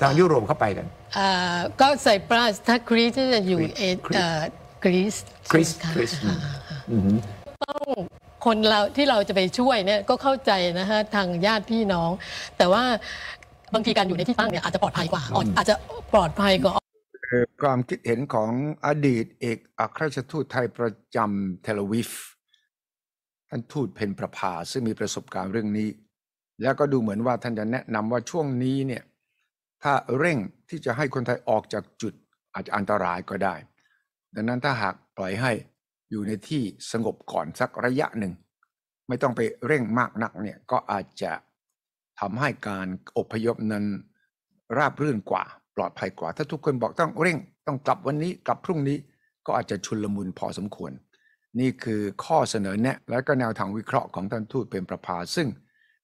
ทางยุโรปเข้าไปกันก็สซปรัสถ้าครีตจะอยู่เอกรีซครีซครีซต้องคนเราที่เราจะไปช่วยเนี่ยก็เข้าใจนะฮะทางญาติพี่น้อง แต่ว่าบางทีการอยู่ในที่ตั้งเนี่ยอาจจะปลอดภัยกว่าอาจจะปลอดภัยกว่าคือความคิดเห็นของอดีตเอกอัครราชทูตไทยประจำเทลวิฟ ท่านทูตเพนประภาซึ่งมีประสบการณ์เรื่องนี้ แล้วก็ดูเหมือนว่า ท่านจะแนะนำว่าช่วงนี้เนี่ยถ้าเร่งที่จะให้คนไทยออกจากจุดอาจจะอันตรายก็ได้ ดังนั้นถ้าหากปล่อยให้อยู่ในที่สงบก่อนสักระยะหนึ่ง ไม่ต้องไปเร่งมากนักเนี่ยก็อาจจะทำให้การอพยพนั้นราบรื่นกว่าปลอดภัยกว่า ถ้าทุกคนบอกต้อง เร่ง ต้องกลับวันนี้กลับพรุ่งนี้ก็อาจจะชุนลมุนพอสมควร นี่คือข้อเสนอแนะและก็แนวทางวิเคราะห์ของท่านทูตเป็นประภา ซึ่ง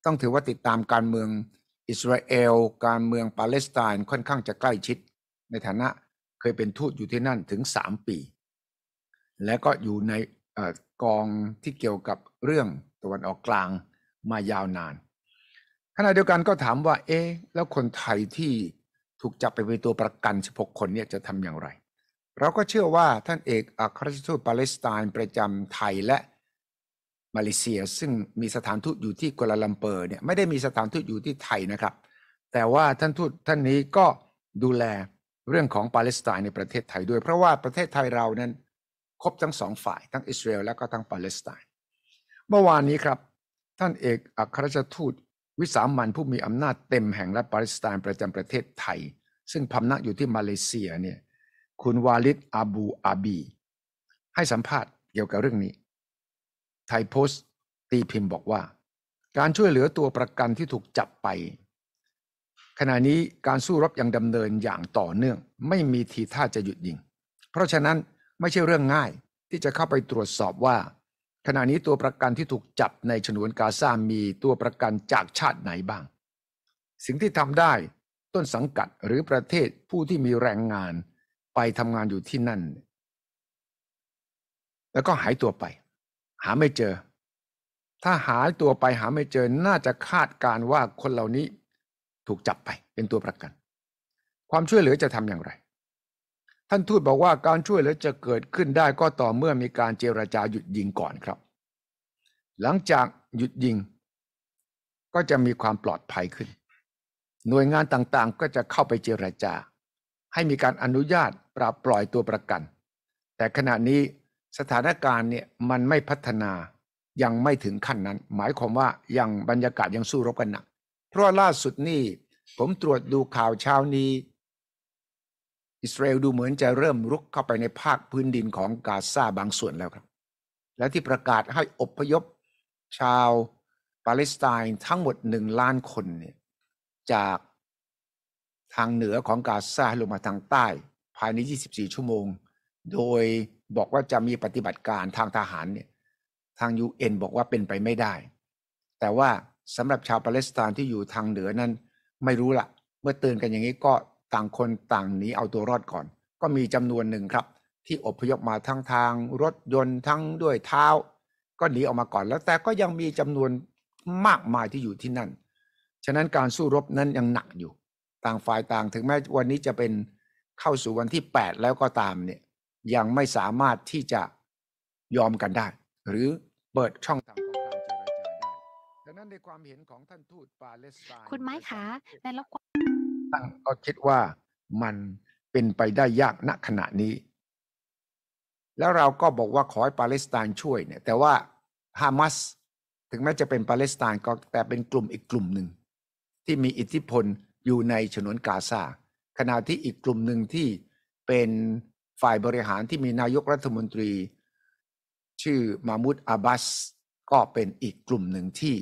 ต้องถือว่าติดตามการเมืองอิสราเอล การเมืองปาเลสไตน์ค่อนข้างจะใกล้ชิด ในฐานะเคยเป็นทูตอยู่ที่นั่นถึง 3 ปี และก็อยู่ในกองที่เกี่ยวกับเรื่องตะวันออกกลางมายาวนานขณะเดียวกันก็ถามว่าเอ๊แล้วคนไทยที่ถูกจับไปเป็นตัวประกัน16คนเนี่ยจะทำอย่างไร เราก็เชื่อว่าท่านเอกอัครราชทูตปาเลสไตน์ประจำไทยและมาเลเซียซึ่งมีสถานทูตอยู่ที่กัวลาลัมเปอร์เนี่ยไม่ได้มีสถานทูตอยู่ที่ไทยนะครับ แต่ว่าท่านทูตท่านนี้ก็ดูแลเรื่องของปาเลสไตน์ในประเทศไทยด้วยเพราะว่าประเทศไทยเรานั้น ครบทั้งสองฝ่าย ทั้งอิสราเอลและก็ทั้งปาเลสไตน์เมื่อวานนี้ครับท่านเอกอัครราชทูตวิสามันผู้มีอำนาจเต็มแห่งรัฐปาเลสไตน์ประจำประเทศไทย ซึ่งพำนักอยู่ที่มาเลเซียเนี่ยคุณวาลิดอาบูอาบี ให้สัมภาษณ์เกี่ยวกับเรื่องนี้ ไทยโพสต์ ตีพิมพ์บอกว่า การช่วยเหลือตัวประกันที่ถูกจับไป ขณะนี้การสู้รบยังดำเนินอย่างต่อเนื่อง ไม่มีทีท่าจะหยุดยิง เพราะฉะนั้นไม่ใช่เรื่องง่ายที่จะเข้าไปตรวจสอบว่าขณะนี้ตัวประกันที่ถูกจับในฉนวนกาซามีตัวประกันจากชาติไหนบ้าง สิ่งที่ทำได้ต้นสังกัดหรือประเทศผู้ที่มีแรงงานไปทำงานอยู่ที่นั่น แล้วก็หายตัวไป หาไม่เจอ ถ้าหายตัวไปหาไม่เจอ น่าจะคาดการว่าคนเหล่านี้ถูกจับไปเป็นตัวประกัน ความช่วยเหลือจะทำอย่างไรท่านทูตบอกว่าการช่วยเหลือจะเกิดขึ้นได้ก็ต่อเมื่อมีการเจรจาหยุดยิงก่อนครับ หลังจากหยุดยิงก็จะมีความปลอดภัยขึ้น หน่วยงานต่างๆ ก็จะเข้าไปเจรจา ให้มีการอนุญาตปราบปล่อยตัวประกัน แต่ขณะนี้สถานการณ์เนี่ยมันไม่พัฒนายังไม่ถึงขั้นนั้น หมายความว่ายังบรรยากาศยังสู้รบกันหนักเพราะล่าสุดนี่ผมตรวจดูข่าวเช้านี้อิสราเอลดูเหมือนจะเริ่มรุกเข้าไปในภาคพื้นดินของกาซาบางส่วนแล้วครับ และที่ประกาศให้อพยพชาวปาเลสไตน์ทั้งหมดหนึ่งล้านคนเนี่ยจากทางเหนือของกาซาลงมาทางใต้ภายใน24 ชั่วโมง โดยบอกว่าจะมีปฏิบัติการทางทหารเนี่ยทาง UN บอกว่าเป็นไปไม่ได้ แต่ว่าสำหรับชาวปาเลสไตน์ที่อยู่ทางเหนือนั้นไม่รู้ละเมื่อเตือนกันอย่างนี้ก็ต่างคนต่างหนีเอาตัวรอดก่อน ก็มีจำนวนหนึ่งครับ ที่อพยพมาทั้งทางรถยนต์ทั้งด้วยเท้า ก็หนีออกมาก่อน แล้วแต่ก็ยังมีจำนวนมากมายที่อยู่ที่นั่นฉะนั้นการสู้รบนั้นยังหนักอยู่ ต่างฝ่ายต่างถึงแม้วันนี้จะเป็นเข้าสู่วันที่ 8 แล้วก็ตามเนี่ย ยังไม่สามารถที่จะยอมกันได้ หรือเปิดช่องทางการเจรจาได้ดังนั้นในความเห็นของท่านทูตปาเลสไตน์คุณไม้คะในระหวตั้งก็คิดว่ามันเป็นไปได้ยากณขณะนี้ แล้วเราก็บอกว่าขอให้ปาเลสไตน์ช่วยเนี่ยแต่ว่าฮามาสถึงแม้จะเป็นปาเลสไตน์ก็แต่เป็นกลุ่มอีกกลุ่มหนึ่ง ที่มีอิทธิพลอยู่ในฉนวนกาซาขณะที่อีกกลุ่มหนึ่งที่เป็นฝ่ายบริหารที่มีนายกรัฐมนตรี ชื่อมามุดอาบัส ก็เป็นอีกกลุ่มหนึ่งที่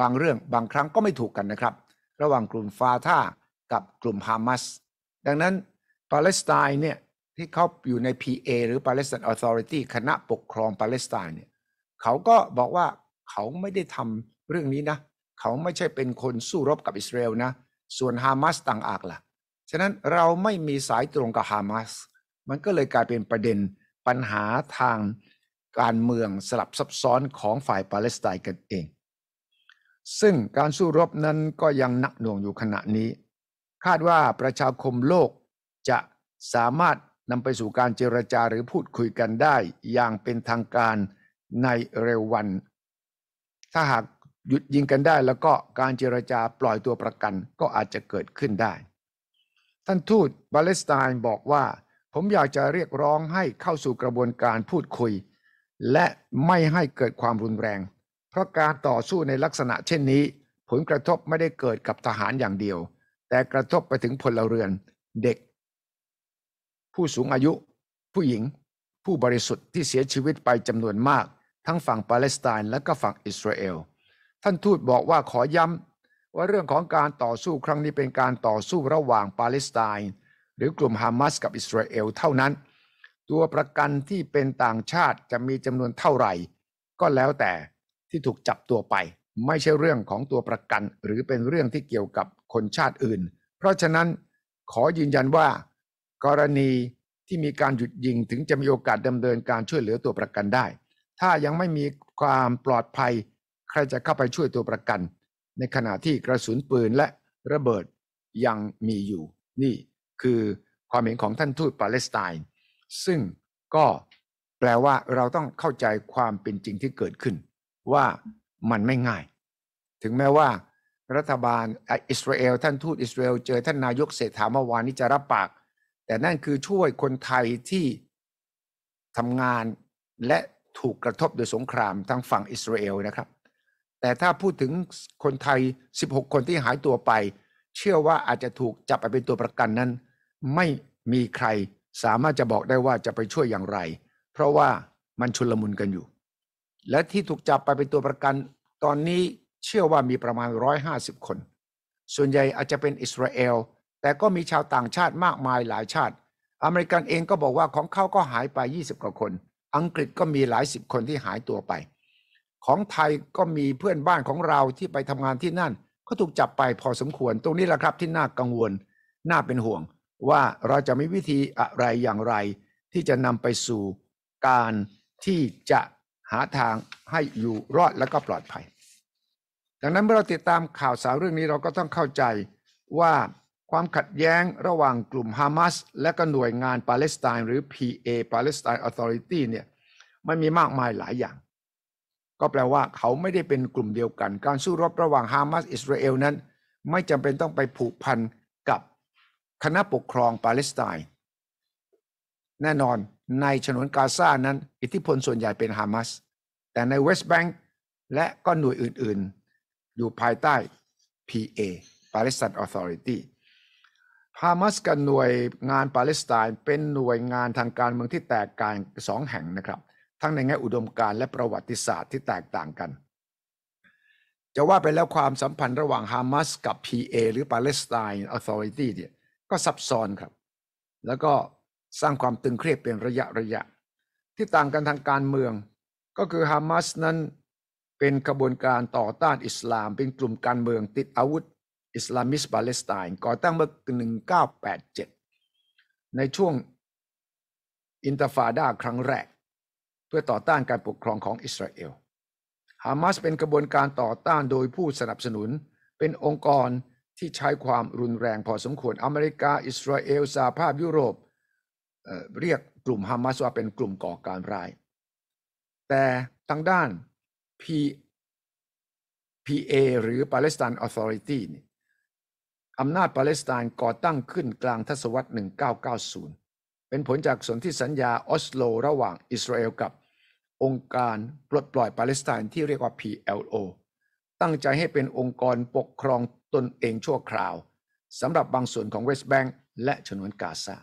บางเรื่องบางครั้งก็ไม่ถูกกันนะครับ ระหว่างกลุ่มฟาท่ากับกลุ่มฮามาสดังนั้นปาเลสไตน์เนี่ยที่เขาอยู่ใน PA หรือ Palestine Authority คณะปกครองปาเลสไตน์เนี่ยเขาก็บอกว่าเขาไม่ได้ทำเรื่องนี้นะ เขาไม่ใช่เป็นคนสู้รบกับอิสราเอลนะ ส่วนฮามาสต่างอากละ่ะ ฉะนั้นเราไม่มีสายตรงกับฮามาสมันก็เลยกลายเป็นประเด็นปัญหาทางการเมืองสลับซับซ้อนของฝ่ายปาเลสไตน์กันเอง ซึ่งการสู้รบนั้นก็ยังหนักหน่วงอยู่ขณะนี้คาดว่าประชาคมโลกจะสามารถนำไปสู่การเจรจาหรือพูดคุยกันได้ อย่างเป็นทางการในเร็ววัน ถ้าหากหยุดยิงกันได้แล้วก็การเจรจาปล่อยตัวประกัน ก็อาจจะเกิดขึ้นได้ ท่านทูตบาเลสไตน์บอกว่า ผมอยากจะเรียกร้องให้เข้าสู่กระบวนการพูดคุย และไม่ให้เกิดความรุนแรง เพราะการต่อสู้ในลักษณะเช่นนี้ ผลกระทบไม่ได้เกิดกับทหารอย่างเดียวแต่กระทบไปถึงพลเรือนเด็ก ผู้สูงอายุ ผู้หญิง ผู้บริสุทธิ์ที่เสียชีวิตไปจำนวนมาก ทั้งฝั่งปาเลสไตน์และก็ฝั่งอิสราเอลท่านทูตบอกว่าขอย้ำว่าเรื่องของการต่อสู้ครั้งนี้เป็นการต่อสู้ระหว่างปาเลสไตน์ หรือกลุ่มฮามาสกับอิสราเอลเท่านั้น ตัวประกันที่เป็นต่างชาติจะมีจำนวนเท่าไหร่ ก็แล้วแต่ที่ถูกจับตัวไปไม่ใช่เรื่องของตัวประกัน หรือเป็นเรื่องที่เกี่ยวกับคนชาติอื่น เพราะฉะนั้นขอยืนยันว่า กรณีที่มีการหยุดยิงถึงจะมีโอกาสดำเนินการช่วยเหลือตัวประกันได้ ถ้ายังไม่มีความปลอดภัยใครจะเข้าไปช่วยตัวประกัน ในขณะที่กระสุนปืนและระเบิดยังมีอยู่ นี่ คือความเห็นของท่านทูตปาเลสไตน์ ซึ่งก็แปลว่าเราต้องเข้าใจความเป็นจริงที่เกิดขึ้น ว่ามันไม่ง่าย ถึงแม้ว่า รัฐบาลอิสราเอลท่านทูตอิสราเอลเจอท่านนายกเศรษฐาเมื่อวานนี้จะรับปาก แต่นั่นคือช่วยคนไทยที่ทำงานและถูกกระทบโดยสงครามทางฝั่งอิสราเอลนะครับ แต่ถ้าพูดถึงคนไทย 16 คนที่หายตัวไป เชื่อว่าอาจจะถูกจับไปเป็นตัวประกันนั้น ไม่มีใครสามารถจะบอกได้ว่าจะไปช่วยอย่างไร เพราะว่ามันชุลมุนกันอยู่และที่ถูกจับไปเป็นตัวประกัน ตอนนี้เชื่อว่ามีประมาณ 150 คน ส่วนใหญ่อาจจะเป็นอิสราเอลแต่ก็มีชาวต่างชาติมากมายหลายชาติ อเมริกันเองก็บอกว่าของเขาก็หายไป 20กว่าคน อังกฤษก็มีหลายสิบคนที่หายตัวไป ของไทยก็มีเพื่อนบ้านของเราที่ไปทำงานที่นั่น ก็ถูกจับไปพอสมควร ตรงนี้แหละครับที่น่ากังวลน่าเป็นห่วง ว่าเราจะมีวิธีอะไรอย่างไร ที่จะนำไปสู่การที่จะหาทางให้อยู่รอดและก็ปลอดภัย ดังนั้นเมื่อเราติดตามข่าวสารเรื่องนี้เราก็ต้องเข้าใจว่าความขัดแย้งระหว่างกลุ่มฮามาสและก็หน่วยงานปาเลสไตน์หรือ PA Palestine Authority เนี่ยมันมีมากมายหลายอย่าง ก็แปลว่าเขาไม่ได้เป็นกลุ่มเดียวกัน การสู้รบระหว่างฮามาสอิสราเอลนั้น ไม่จำเป็นต้องไปผูกพันกับคณะปกครองปาเลสไตน์ แน่นอนในฉนวนกาซานั้น อิทธิพลส่วนใหญ่เป็นฮามาสแต่ในเวสต์แบงก์และก็หน่วยอื่นๆ อยู่ภายใต้ PA Palestine Authority ฮามาสกับหน่วยงานปาเลสไตน์เป็นหน่วยงานทางการเมืองที่แตกกันสองแห่งนะครับ ทั้งในแง่อุดมการและประวัติศาสตร์ที่แตกต่างกัน จะว่าไปแล้วความสัมพันธ์ระหว่างฮามาสกับ PA หรือปาเลสไตน์ออ t h o r i t y เนี่ยก็ซับซ้อนครับ แล้วก็สร้างความตึงเครียดเป็นระยะระยะ ที่ต่างกันทางการเมือง ก็คือฮามาสนั้นเป็นขบวนการต่อต้านอิสลามเป็นกลุ่มการเมือง ติดอาวุธอิสลามิสปาเลสไตน์ก่อตั้งเมื่อ 1987 ในช่วงอินตฟาดาครั้งแรก เพื่อต่อต้านการปกครองของอิสราเอล ฮามาสเป็นกระบวนการต่อต้านโดยผู้สนับสนุนเป็นองค์กรที่ใช้ความรุนแรงพอสมควรอเมริกาอิสราเอลสหภาพยุโรปเรียกกลุ่มฮามาสว่าเป็นกลุ่มก่อการร้าย แต่ทางด้าน P PA หรือ Palestine Authority นี่อำนาจปาเลสไตน์ก่อตั้งขึ้นกลางทศวรรษ 1990 เป็นผลจากสนธิสัญญาออสโล ระหว่างอิสราเอลกับองค์การปลดปล่อยปาเลสไตน์ที่เรียกว่า PLO ตั้งใจให้เป็นองค์กรปกครองตนเองชั่วคราวสำหรับบางส่วนของเวสต์แบงก์และชนวนกาซา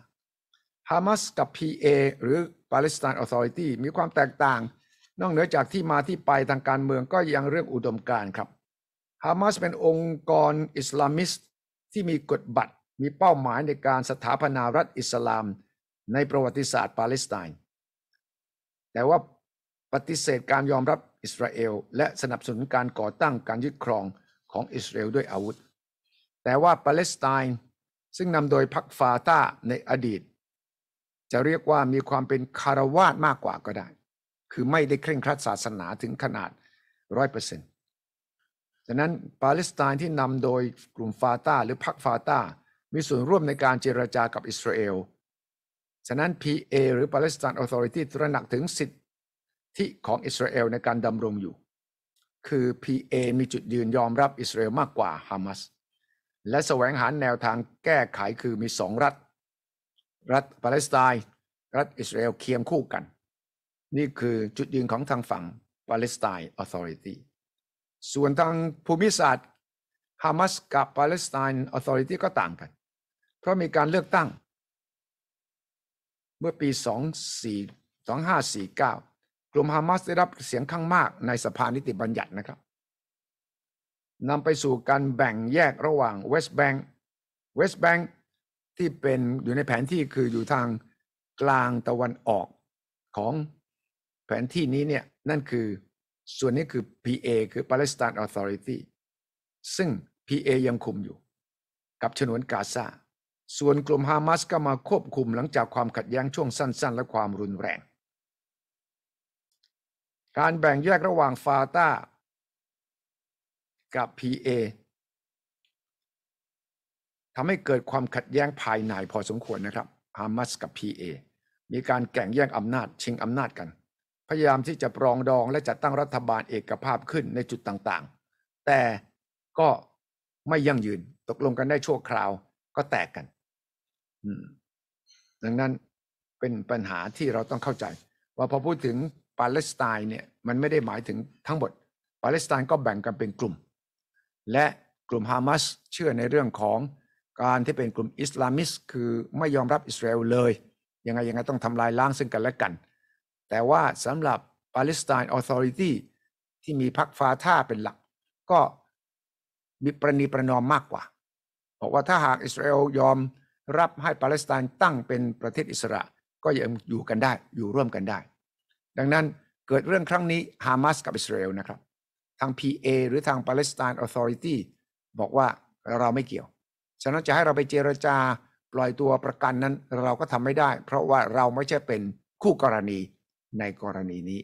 ามาสกับ PA หรือ Palestine Authority มีความแตกต่างนอกเหนือจากที่มาที่ไปทางการเมืองก็ยังเรื่องอุดมการครับ ฮามาสเป็นองค์กรอิสลามิสต์ที่มีกฎบัตรมีเป้าหมายในการสถาปนารัฐอิสลามในประวัติศาสตร์ปาเลสไตน์แต่ว่าปฏิเสธการยอมรับอิสราเอล และสนับสนุนการก่อตั้งการยึดครองของอิสราเอลด้วยอาวุธ แต่ว่าปาเลสไตน์ซึ่งนำโดยพรรคฟาตาในอดีตจะเรียกว่ามีความเป็นคารวาสมากกว่าก็ได้ คือไม่ได้เคร่งครัดศาสนาถึงขนาดร้อยเปอร์เซ็นต์ฉะนั้นปาเลสไตน์ที่นำโดยกลุ่มฟาตาหรือพรรคฟาตา มีส่วนร่วมในการเจรจากับอิสราเอล ฉะนั้น PA หรือ Palestine Authority ตระหนักถึงสิทธิของอิสราเอลในการดำรงอยู่ คือ PA มีจุดยืนยอมรับอิสราเอลมากกว่า ฮามาส และแสวงหาแนวทางแก้ไขคือมีสองรัฐรัฐ ปาเลสไตน์รัฐ อิสราเอลเคียงคู่กัน นี่คือจุดยืนของทางฝั่งปาเลสไตน์ออ t อริตี้ส่วนทางภูมิศาสตร์ฮามาสกับปาเลสไตน์ออ t อริตี้ก็ต่างกัน เพราะมีการเลือกตั้งเมื่อปี 24 2549 กลุ่มฮามาสได้รับเสียงข้างมากในสภานิติบัญญัตินะครับนำไปสู่การแบ่งแยกระหว่างเวสต์แบงก์เวสต์แบงก์ที่เป็นอยู่ในแผนที่คืออยู่ทางกลางตะวันออกของแผนที่นี้เนี่ยนั่นคือส่วนนี้คือ PA คือ Palestine Authority ซึ่ง PA ยังคุมอยู่กับฉนวนกาซาส่วนกลุ่มฮามาสก็มาควบคุมหลังจากความขัดแย้งช่วงสั้นๆ และความรุนแรง การแบ่งแยกระหว่างฟาตากับ PA ทำให้เกิดความขัดแย้งภายในพอสมควรนะครับ ฮามาสกับ PA มีการแข่งแย่งอำนาจ ชิงอำนาจกัน พยายามที่จะปรองดองและจัดตั้งรัฐบาลเอกภาพขึ้นในจุดต่างๆ แต่ก็ไม่ยั่งยืนตกลงกันได้ชั่วคราว ก็แตกกัน ดังนั้นเป็นปัญหาที่เราต้องเข้าใจ ว่าพอพูดถึงปาเลสไตน์เนี่ย มันไม่ได้หมายถึงทั้งหมด ปาเลสไตน์ก็แบ่งกันเป็นกลุ่ม และกลุ่มฮามาสเชื่อในเรื่องของการที่เป็นกลุ่มอิสลามิสคือไม่ยอมรับอิสราเอลเลย ยังไง ยังไง ต้องทำลายล้างซึ่งกันและกัน แต่ว่าสำหรับปาเลสไตน์ออ t อริตี้ที่มีพรรคฟาท่าเป็นหลักก็มีประนีประนอมมากกว่า บอกว่าถ้าหากอิสราเอลยอมรับให้ปาเลสไตน์ตั้งเป็นประเทศอิสระ ก็ยังอยู่กันได้อยู่ร่วมกันได้ ดังนั้นเกิดเรื่องครั้งนี้ฮามาสกับอิสราเอลนะครับทาง PA หรือทางปาเลสไตน์ออ t อริตี้บอกว่าเราไม่เกี่ยวฉะนั้นจะให้เราไปเจรจาปล่อยตัวประกันนั้น เราก็ทำไม่ได้ เพราะว่าเราไม่ใช่เป็นคู่กรณีในกรณีนี้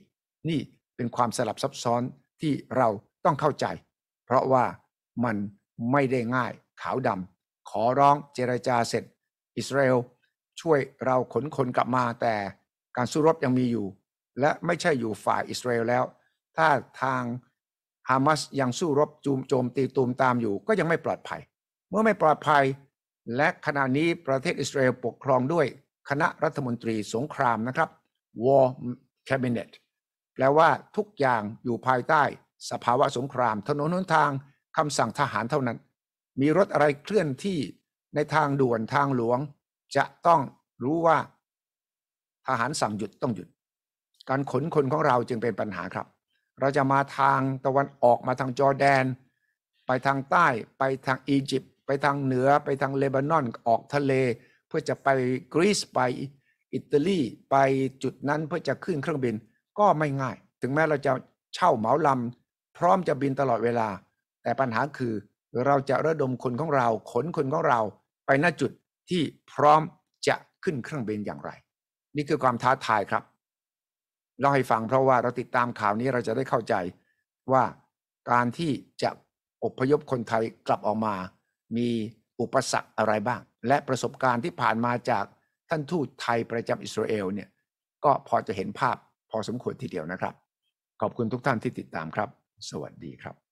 นี่เป็นความสลับซับซ้อนที่เราต้องเข้าใจ เพราะว่ามันไม่ได้ง่ายขาวดำ ขอร้องเจรจาเสร็จอิสราเอลช่วยเราขนคนกลับมาแต่การสู้รบยังมีอยู่ และไม่ใช่อยู่ฝ่ายอิสราเอลแล้ว ถ้าทางฮามาสยังสู้รบจูมโจมตีตูมตามอยู่ ก็ยังไม่ปลอดภัยเมื่อไม่ปลอดภัย และขณะนี้ประเทศอิสราเอลปกครองด้วยคณะรัฐมนตรีสงครามนะครับ War Cabinet แปลว่าทุกอย่างอยู่ภายใต้สภาวะสงคราม ถนนหนทางคำสั่งทหารเท่านั้น มีรถอะไรเคลื่อนที่ในทางด่วนทางหลวง จะต้องรู้ว่าทหารสั่งหยุดต้องหยุด การขนคนของเราจึงเป็นปัญหาครับ เราจะมาทางตะวันออกมาทางจอร์แดน ไปทางใต้ไปทางอียิปต์ไปทางเหนือไปทางเลบานอนออกทะเล เพื่อจะไปกรีซไปอิตาลีไปจุดนั้นเพื่อจะขึ้นเครื่องบินก็ไม่ง่าย ถึงแม้เราจะเช่าเหมาลำพร้อมจะบินตลอดเวลา แต่ปัญหาคือเราจะระดมคนของเรา ขนคนของเรา ไปณจุดที่พร้อมจะขึ้นเครื่องบินอย่างไร นี่คือความท้าทายครับเราให้ฟังเพราะว่าเราติดตามข่าวนี้เราจะได้เข้าใจว่าการที่จะอบพยพคนไทยกลับออกมามีอุปสรรคอะไรบ้าง และประสบการณ์ที่ผ่านมาจากท่านทูตไทยประจำอิสราเอลเนี่ยก็พอจะเห็นภาพพอสมควรทีเดียวนะครับ ขอบคุณทุกท่านที่ติดตามครับ สวัสดีครับ